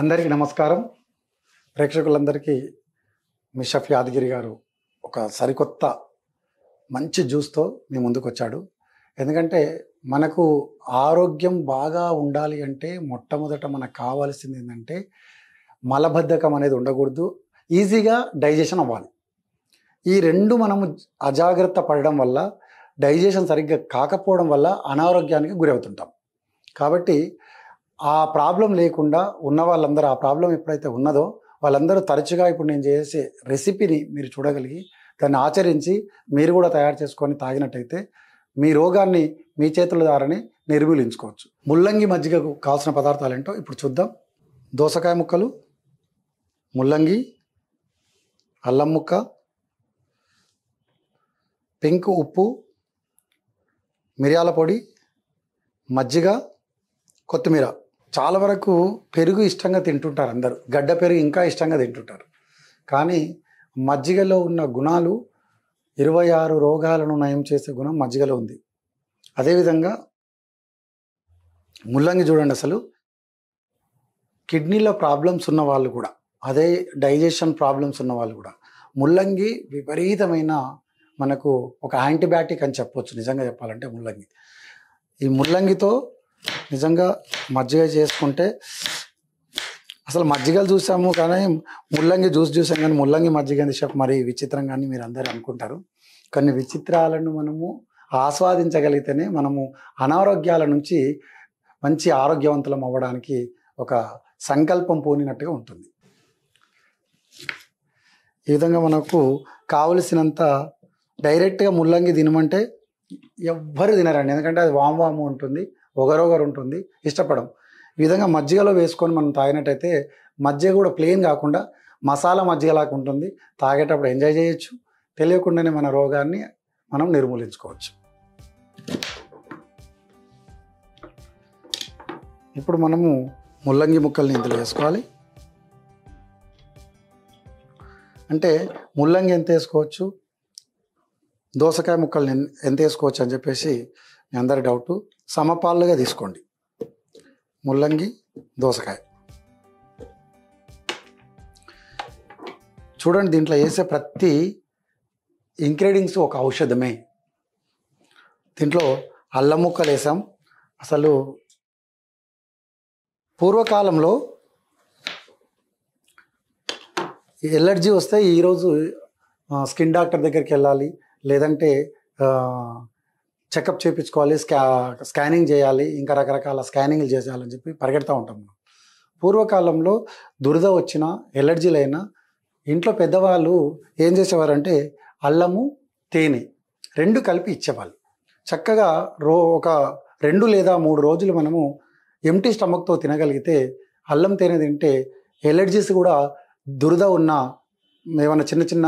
అందరికీ నమస్కారం ప్రేక్షకులందరికీ మిషఫ్ యాదగిరి గారు ఒక సరికొత్త మంచి జ్యూస్తో మీ ముందుకు వచ్చాడు ఎందుకంటే మనకు ఆరోగ్యం బాగా ఉండాలి అంటే మొట్టమొదట మనకు కావాల్సింది ఏంటంటే మలబద్ధకం అనేది ఉండకూడదు ఈజీగా డైజెషన్ అవ్వాలి ఈ రెండు మనము అజాగ్రత్త పడడం వల్ల డైజెషన్ సరిగ్గా కాకపోవడం వల్ల అనారోగ్యానికి గురవుతుంటాం కాబట్టి ఆ ప్రాబ్లం లేకుండా ఉన్న వాళ్ళందరూ ఆ ప్రాబ్లం ఎప్పుడైతే ఉన్నదో వాళ్ళందరూ తరచుగా ఇప్పుడు నేను చేసే రెసిపీని మీరు చూడగలిగి దాన్ని ఆచరించి మీరు కూడా తయారు చేసుకొని తాగినట్టయితే మీ రోగాన్ని మీ చేతుల ద్వారానే నిర్మూలించుకోవచ్చు ముల్లంగి మజ్జిగకు కావాల్సిన పదార్థాలు ఏంటో ఇప్పుడు చూద్దాం దోసకాయ ముక్కలు ముల్లంగి అల్లం ముక్క పెంకు ఉప్పు మిరియాల పొడి మజ్జిగ కొత్తిమీర చాలా వరకు పెరుగు ఇష్టంగా తింటుంటారు అందరూ గడ్డ పెరుగు ఇంకా ఇష్టంగా తింటుంటారు కానీ మజ్జిగలో ఉన్న గుణాలు ఇరవై ఆరు రోగాలను నయం చేసే గుణం మజ్జిగలో ఉంది అదేవిధంగా ముల్లంగి చూడండి అసలు కిడ్నీలో ప్రాబ్లమ్స్ ఉన్న వాళ్ళు కూడా అదే డైజెషన్ ప్రాబ్లమ్స్ ఉన్న వాళ్ళు కూడా ముల్లంగి విపరీతమైన మనకు ఒక యాంటీబయాటిక్ అని చెప్పొచ్చు నిజంగా చెప్పాలంటే ముల్లంగి ఈ ముల్లంగితో నిజంగా మజ్జిగ చేసుకుంటే అసలు మజ్జిగలు చూసాము కానీ ముల్లంగి జ్యూస్ చూసాం కానీ ముల్లంగి మజ్జిగ అని చెప్పి మరి విచిత్రంగా అని మీరు అందరూ అనుకుంటారు కొన్ని విచిత్రాలను మనము ఆస్వాదించగలిగితేనే మనము అనారోగ్యాల నుంచి మంచి ఆరోగ్యవంతులం అవ్వడానికి ఒక సంకల్పం పూనినట్టుగా ఉంటుంది ఈ విధంగా మనకు కావలసినంత డైరెక్ట్గా ముల్లంగి తినమంటే ఎవ్వరు తినరండి ఎందుకంటే అది వామ్ వాము ఉంటుంది ఒగరొగరు ఉంటుంది ఇష్టపడం ఈ విధంగా మజ్జిగలో వేసుకొని మనం తాగినట్టయితే మజ్జిగ కూడా ప్లెయిన్ కాకుండా మసాలా మజ్జిగలాగా ఉంటుంది తాగేటప్పుడు ఎంజాయ్ చేయొచ్చు తెలియకుండానే మన రోగాన్ని మనం నిర్మూలించుకోవచ్చు ఇప్పుడు మనము ముల్లంగి ముక్కల్ని ఇందులో వేసుకోవాలి అంటే ముల్లంగి ఎంత వేసుకోవచ్చు దోసకాయ ముక్కల్ని ఎంత వేసుకోవచ్చు అని చెప్పేసి అందరి డౌట్ సమపాలుగా తీసుకోండి ముల్లంగి దోసకాయ చూడండి దీంట్లో వేసే ప్రతి ఇంగ్రీడియంట్స్ ఒక ఔషధమే దీంట్లో అల్లం ముక్కలు వేసాం అసలు పూర్వకాలంలో ఎలర్జీ వస్తే ఈరోజు స్కిన్ డాక్టర్ దగ్గరికి వెళ్ళాలి లేదంటే చెకప్ చేయించుకోవాలి స్కా స్కానింగ్ చేయాలి ఇంకా రకరకాల స్కానింగ్లు చేసేయాలని చెప్పి పరిగెడతా ఉంటాం మనం పూర్వకాలంలో దురద వచ్చినా ఎలర్జీలైనా ఇంట్లో పెద్దవాళ్ళు ఏం చేసేవారంటే అల్లము తేనె రెండు కలిపి ఇచ్చేవాళ్ళు చక్కగా రో ఒక రెండు లేదా మూడు రోజులు మనము ఎంటీ స్టమక్తో తినగలిగితే అల్లం తేనె తింటే ఎలర్జీస్ కూడా దురద ఉన్న ఏమైనా చిన్న చిన్న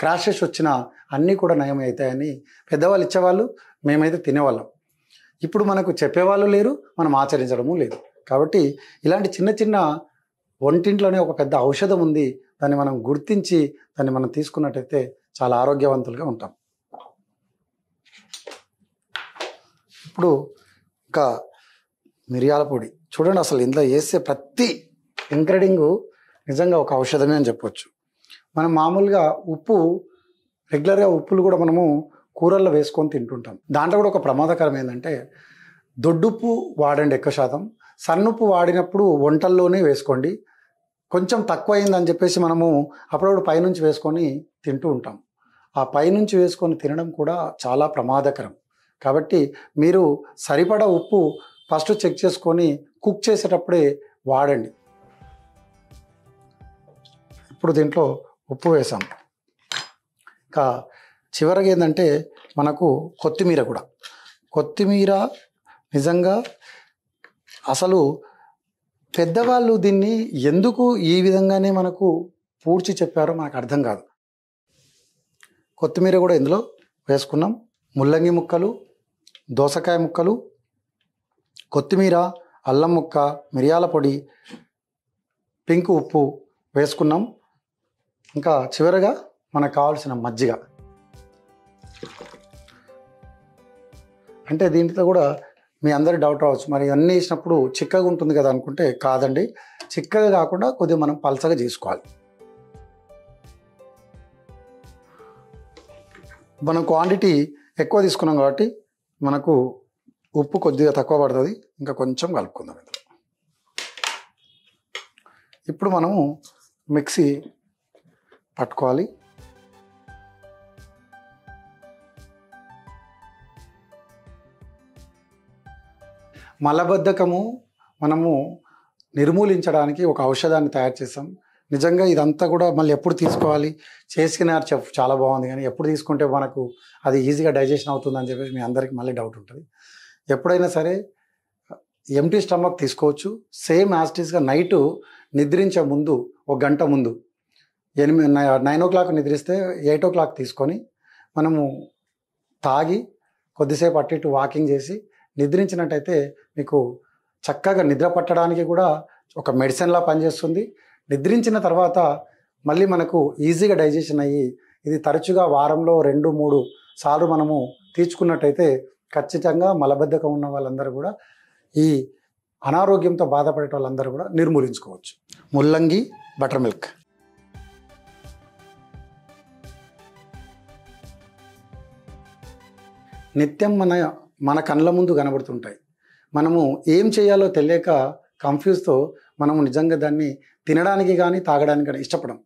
క్రాషెస్ వచ్చినా అన్నీ కూడా నయమవుతాయని పెద్దవాళ్ళు ఇచ్చేవాళ్ళు మేమైతే తినేవాళ్ళం ఇప్పుడు మనకు చెప్పేవాళ్ళు లేరు మనం ఆచరించడము లేదు కాబట్టి ఇలాంటి చిన్న చిన్న వంటింట్లోనే ఒక పెద్ద ఔషధం ఉంది దాన్ని మనం గుర్తించి దాన్ని మనం తీసుకున్నట్టయితే చాలా ఆరోగ్యవంతులుగా ఉంటాం ఇప్పుడు ఇంకా మిరియాల పొడి చూడండి అసలు ఇందులో వేసే ప్రతి ఇంక్రీడింగ్ నిజంగా ఒక ఔషధమే అని చెప్పవచ్చు మనం మామూలుగా ఉప్పు రెగ్యులర్గా ఉప్పులు కూడా మనము కూరల్లో వేసుకొని తింటుంటాం దాంట్లో కూడా ఒక ప్రమాదకరం ఏంటంటే దొడ్డుప్పు వాడండి ఎక్కువ శాతం సన్నుప్పు వాడినప్పుడు వంటల్లోనే వేసుకోండి కొంచెం తక్కువ అయిందని చెప్పేసి మనము అప్పుడప్పుడు పైనుంచి వేసుకొని తింటూ ఉంటాం ఆ పైనుంచి వేసుకొని తినడం కూడా చాలా ప్రమాదకరం కాబట్టి మీరు సరిపడా ఉప్పు ఫస్ట్ చెక్ చేసుకొని కుక్ చేసేటప్పుడే వాడండి ఇప్పుడు దీంట్లో ఉప్పు వేసాం ఇంకా చివరగా ఏంటంటే మనకు కొత్తిమీర కూడా కొత్తిమీర నిజంగా అసలు పెద్దవాళ్ళు దీన్ని ఎందుకు ఈ విధంగానే మనకు పూడ్చి చెప్పారో మనకు అర్థం కాదు కొత్తిమీర కూడా ఇందులో వేసుకున్నాం ముల్లంగి ముక్కలు దోసకాయ ముక్కలు కొత్తిమీర అల్లం ముక్క మిరియాల పొడి పింక్ ఉప్పు వేసుకున్నాం ఇంకా చివరగా మనకు కావాల్సిన మజ్జిగ అంటే దీంట్లో కూడా మీ అందరి డౌట్ రావచ్చు మరి అన్నీ వేసినప్పుడు చిక్కగా ఉంటుంది కదా అనుకుంటే కాదండి చిక్కగా కాకుండా కొద్దిగా మనం పలసగా చేసుకోవాలి మనం క్వాంటిటీ ఎక్కువ తీసుకున్నాం కాబట్టి మనకు ఉప్పు కొద్దిగా తక్కువ పడుతుంది ఇంకా కొంచెం కలుపుకుందాం ఇందులో ఇప్పుడు మనము మిక్సీ పట్టుకోవాలి మలబద్ధకము మనము నిర్మూలించడానికి ఒక ఔషధాన్ని తయారు చేసాం నిజంగా ఇదంతా కూడా మళ్ళీ ఎప్పుడు తీసుకోవాలి చేసుకున్నారు చెప్పు చాలా బాగుంది కానీ ఎప్పుడు తీసుకుంటే మనకు అది ఈజీగా డైజెషన్ అవుతుందని చెప్పేసి మీ అందరికీ మళ్ళీ డౌట్ ఉంటుంది ఎప్పుడైనా సరే ఎంటీ స్టమక్ తీసుకోవచ్చు సేమ్ యాస్టీస్గా నైటు నిద్రించే ముందు ఒక గంట ముందు ఎనిమిది నైన్ ఓ క్లాక్ నిద్రిస్తే ఎయిట్ ఓ క్లాక్ తీసుకొని మనము తాగి కొద్దిసేపు అటు వాకింగ్ చేసి నిద్రించినట్టయితే మీకు చక్కగా నిద్ర పట్టడానికి కూడా ఒక మెడిసిన్లా పనిచేస్తుంది నిద్రించిన తర్వాత మళ్ళీ మనకు ఈజీగా డైజెషన్ అయ్యి ఇది తరచుగా వారంలో రెండు మూడు సార్లు మనము తీర్చుకున్నట్టయితే ఖచ్చితంగా మలబద్ధకం ఉన్న వాళ్ళందరూ కూడా ఈ అనారోగ్యంతో బాధపడే వాళ్ళందరూ కూడా నిర్మూలించుకోవచ్చు ముల్లంగి బటర్ మిల్క్ నిత్యం మన మన కళ్ళ ముందు కనబడుతుంటాయి మనము ఏం చేయాలో తెలియక కన్ఫ్యూజ్తో మనము నిజంగా దాన్ని తినడానికి కానీ తాగడానికి కానీ ఇష్టపడం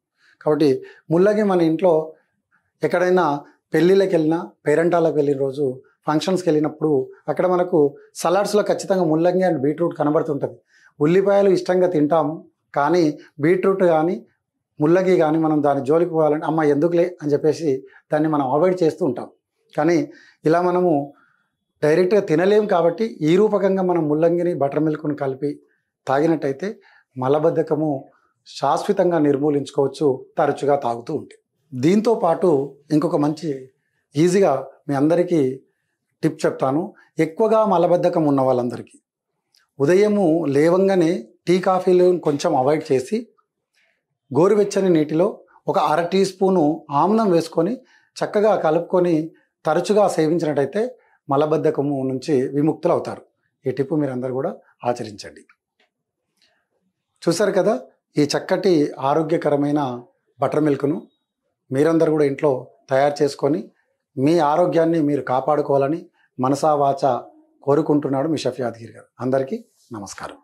కాబట్టి ముల్లగి మన ఇంట్లో ఎక్కడైనా పెళ్ళిళ్ళకి వెళ్ళినా పేరెంటాలకు వెళ్ళిన రోజు ఫంక్షన్స్కి వెళ్ళినప్పుడు అక్కడ మనకు సలాడ్స్లో ఖచ్చితంగా ముల్లంగి అండ్ బీట్రూట్ కనబడుతుంటుంది ఉల్లిపాయలు ఇష్టంగా తింటాము కానీ బీట్రూట్ కానీ ముల్లంగి కానీ మనం దాని జోలికి పోవాలని అమ్మ ఎందుకులే అని చెప్పేసి దాన్ని మనం అవాయిడ్ చేస్తూ ఉంటాం కానీ ఇలా మనము డైరెక్ట్గా తినలేము కాబట్టి ఈ రూపకంగా మనం ముల్లంగిని బటర్ మిల్క్ను కలిపి తాగినట్టయితే మలబద్ధకము శాశ్వతంగా నిర్మూలించుకోవచ్చు తరచుగా తాగుతూ ఉంటే దీంతో పాటు ఇంకొక మంచి ఈజీగా మీ అందరికీ టిప్ చెప్తాను ఎక్కువగా మలబద్ధకం ఉన్న వాళ్ళందరికీ ఉదయము లేవంగానే టీ కాఫీలు కొంచెం అవాయిడ్ చేసి గోరువెచ్చని నీటిలో ఒక అర టీ స్పూను ఆమ్లం వేసుకొని చక్కగా కలుపుకొని తరచుగా సేవించినట్టయితే మలబద్ధకము నుంచి విముక్తులు అవుతారు ఈ టిప్పు మీరు అందరు కూడా ఆచరించండి చూసారు కదా ఈ చక్కటి ఆరోగ్యకరమైన బటర్ మిల్క్ను మీరందరూ కూడా ఇంట్లో తయారు చేసుకొని మీ ఆరోగ్యాన్ని మీరు కాపాడుకోవాలని మనసావాచ కోరుకుంటున్నాడు మీ షఫ్ యాదగిరి గారు అందరికీ నమస్కారం